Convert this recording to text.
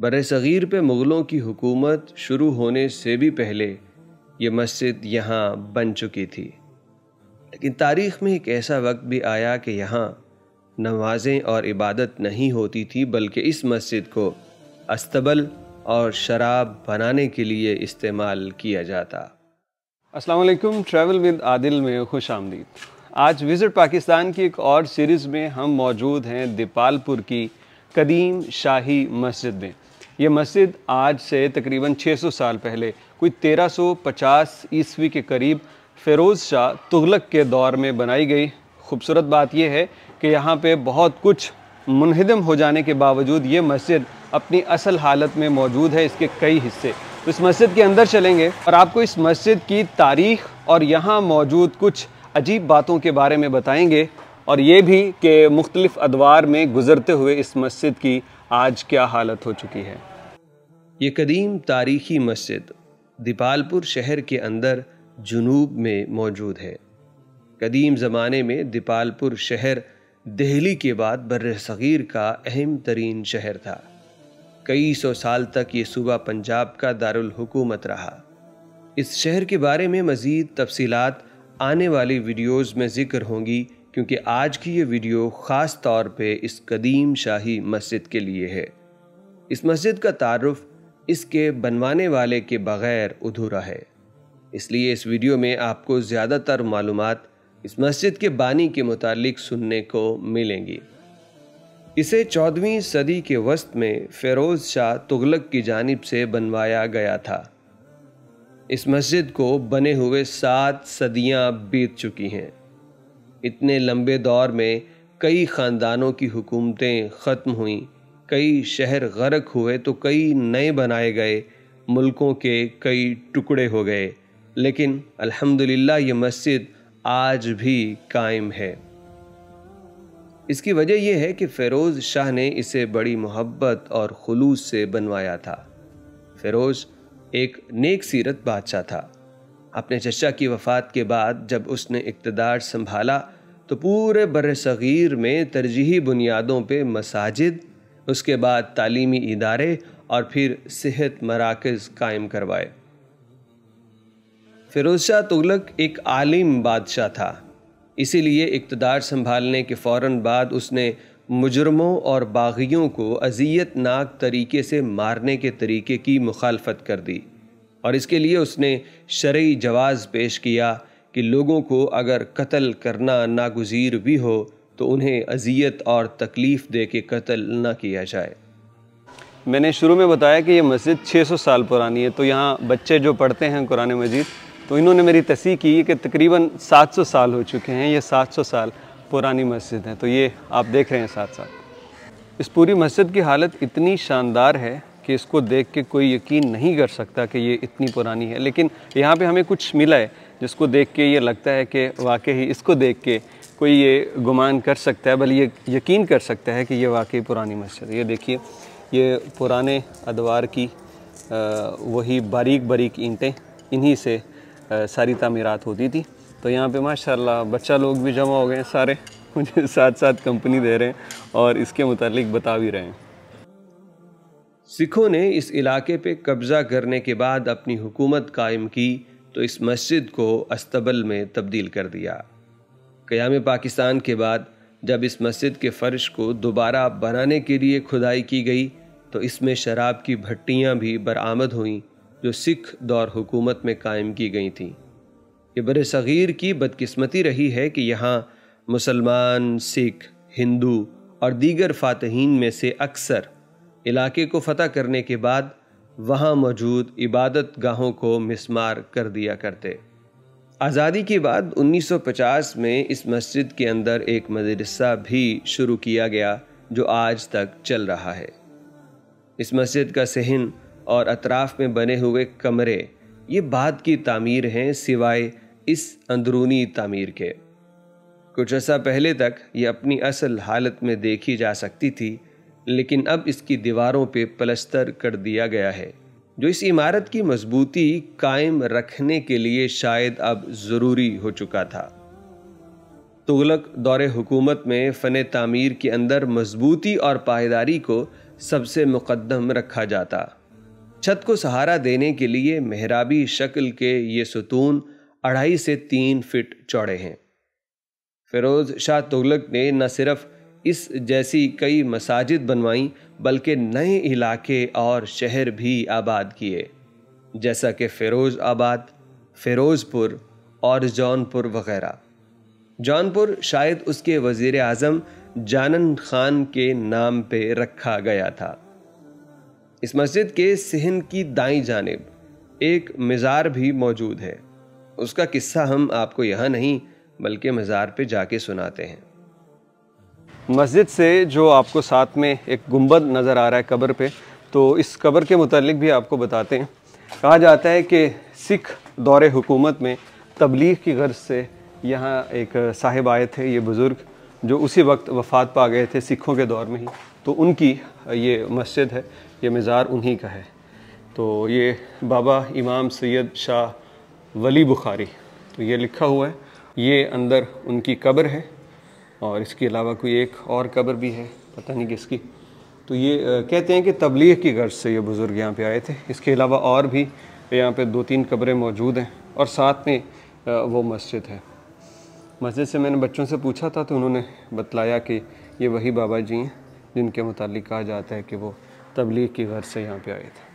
बर सग़ीर पे मुग़लों की हुकूमत शुरू होने से भी पहले ये मस्जिद यहाँ बन चुकी थी लेकिन तारीख़ में एक ऐसा वक्त भी आया कि यहाँ नमाजें और इबादत नहीं होती थी बल्कि इस मस्जिद को अस्तबल और शराब बनाने के लिए इस्तेमाल किया जाता असलकुम ट्रैवल विद आदिल में खुश आमदीद आज विज़िट पाकिस्तान की एक और सीरीज़ में हम मौजूद हैं दीपालपुर की कदीम शाही मस्जिद में ये मस्जिद आज से तकरीबन 600 साल पहले कोई 1350 ईस्वी के करीब फ़िरोज़ शाह तुगलक के दौर में बनाई गई खूबसूरत बात यह है कि यहाँ पे बहुत कुछ मुनहदम हो जाने के बावजूद ये मस्जिद अपनी असल हालत में मौजूद है इसके कई हिस्से तो इस मस्जिद के अंदर चलेंगे और आपको इस मस्जिद की तारीख और यहाँ मौजूद कुछ अजीब बातों के बारे में बताएंगे और ये भी कि मुख्तलिफ़ अदवार में गुज़रते हुए इस मस्जिद की आज क्या हालत हो चुकी है ये कदीम तारीखी मस्जिद दीपालपुर शहर के अंदर जुनूब में मौजूद है कदीम ज़माने में दीपालपुर शहर दिल्ली के बाद बर सग़ीर का अहम तरीन शहर था कई सौ साल तक ये सूबा पंजाब का दारुल हुकूमत रहा इस शहर के बारे में मज़ीद तफसीलात आने वाली वीडियोज़ में ज़िक्र होंगी क्योंकि आज की ये वीडियो ख़ास तौर पे इस कदीम शाही मस्जिद के लिए है इस मस्जिद का तारफ़ इसके बनवाने वाले के बग़ैर अधूरा है इसलिए इस वीडियो में आपको ज़्यादातर मालूम इस मस्जिद के बानी के मुतालिक सुनने को मिलेंगी इसे चौदहवीं सदी के वस्त में फेरोज शाह तुगलक की जानब से बनवाया गया था इस मस्जिद को बने हुए सात सदियां बीत चुकी हैं इतने लंबे दौर में कई ख़ानदानों की हुकूमतें ख़त्म हुईं कई शहर गर्क हुए तो कई नए बनाए गए मुल्कों के कई टुकड़े हो गए लेकिन अल्हम्दुलिल्लाह ये मस्जिद आज भी कायम है इसकी वजह यह है कि फ़िरोज़ शाह ने इसे बड़ी मोहब्बत और खलूस से बनवाया था फ़िरोज़ एक नेक सीरत बादशाह था अपने चचा की वफ़ात के बाद जब उसने इकतदार संभाला तो पूरे बर सग़ीर में तरजीही बुनियादों पर मसाजिद उसके बाद तालीमी इदारे और फिर सेहत मराकज़ कायम करवाए फिरोज शाह तुगलक एक आलिम बादशाह था इसीलिए इकतदार संभालने के फ़ौर बाद उसने मुजरमों और बागियों को अजियतनाक तरीके से मारने के तरीके की मुखालफत कर दी और इसके लिए उसने शर्य जवाज़ पेश किया कि लोगों को अगर कत्ल करना नागुजीर भी हो तो उन्हें अजियत और तकलीफ़ दे के कत्ल ना किया जाए मैंने शुरू में बताया कि ये मस्जिद 600 साल पुरानी है तो यहाँ बच्चे जो पढ़ते हैं कुरान मजीद तो इन्होंने मेरी तसी की कि तकरीबन 700 साल हो चुके हैं ये 700 साल पुरानी मस्जिद है तो ये आप देख रहे हैं साथ साथ इस पूरी मस्जिद की हालत इतनी शानदार है कि इसको देख के कोई यकीन नहीं कर सकता कि ये इतनी पुरानी है लेकिन यहाँ पे हमें कुछ मिला है जिसको देख के ये लगता है कि वाकई ही इसको देख के कोई ये गुमान कर सकता है बल्कि ये यकीन कर सकता है कि ये वाकई पुरानी मस्जिद ये देखिए ये पुराने अदवार की वही बारीक बारीक ईंटें इन्हीं से सारी तमीरत होती थी तो यहाँ पे माशाल्लाह बच्चा लोग भी जमा हो गए सारे मुझे साथ साथ कंपनी दे रहे हैं और इसके मतलब बता भी रहे हैं सिखों ने इस इलाके पे कब्ज़ा करने के बाद अपनी हुकूमत कायम की तो इस मस्जिद को अस्तबल में तब्दील कर दिया क़याम पाकिस्तान के बाद जब इस मस्जिद के फ़र्श को दोबारा बनाने के लिए खुदाई की गई तो इसमें शराब की भट्टियाँ भी बरामद हुईं जो सिख दौर हुकूमत में कायम की गई थीं ये बर सग़ीर की बदकिस्मती रही है कि यहाँ मुसलमान सिख हिंदू और दीगर फातहन में से अक्सर इलाके को फतह करने के बाद वहाँ मौजूद इबादत गाहों को मिसमार कर दिया करते आज़ादी के बाद 1950 में इस मस्जिद के अंदर एक मदरसा भी शुरू किया गया जो आज तक चल रहा है इस मस्जिद का सहन और अतराफ में बने हुए कमरे ये बाद की तामीर हैं सिवाय इस अंदरूनी तामीर के कुछ ऐसा पहले तक ये अपनी असल हालत में देखी जा सकती थी लेकिन अब इसकी दीवारों पे पलस्तर कर दिया गया है जो इस इमारत की मजबूती कायम रखने के लिए शायद अब ज़रूरी हो चुका था तुगलक दौर हुकूमत में फ़न तामीर के अंदर मजबूती और पायदारी को सबसे मुकदम रखा जाता छत को सहारा देने के लिए मेहराबी शक्ल के ये सतून अढ़ाई से तीन फिट चौड़े हैं फिरोज़ शाह तुगलक ने न सिर्फ इस जैसी कई मसाजिद बनवाईं बल्कि नए इलाके और शहर भी आबाद किए जैसा कि फ़िरोज़ आबाद फ़िरोज़पुर और जौनपुर वगैरह जौनपुर शायद उसके वज़ी अजम जानन खान के नाम पे रखा गया था इस मस्जिद के सिहन की दाई जानब एक मज़ार भी मौजूद है उसका किस्सा हम आपको यहाँ नहीं बल्कि मज़ार पे जाके सुनाते हैं मस्जिद से जो आपको साथ में एक गुंबद नज़र आ रहा है कब्र पे तो इस कब्र के मतलब भी आपको बताते हैं कहा जाता है कि सिख दौर हुकूमत में तबलीग की गर्ज से यहाँ एक साहिब आए थे ये बुज़ुर्ग जो उसी वक्त वफात पा गए थे सिखों के दौर में ही तो उनकी ये मस्जिद है ये मज़ार उन्हीं का है तो ये बाबा इमाम सैयद शाह वली बुखारी तो ये लिखा हुआ है ये अंदर उनकी कब्र है और इसके अलावा कोई एक और कब्र भी है पता नहीं किसकी तो ये कहते हैं कि तबलीग की गर्ज से ये बुज़ुर्ग यहाँ पे आए थे इसके अलावा और भी यहाँ पे दो तीन कब्रें मौजूद हैं और साथ में वो मस्जिद है मस्जिद से मैंने बच्चों से पूछा था तो उन्होंने बतलाया कि ये वही बाबा जी हैं जिनके मतलब कहा जाता है कि वो तबलीग की गर्ज से यहाँ पे आए थे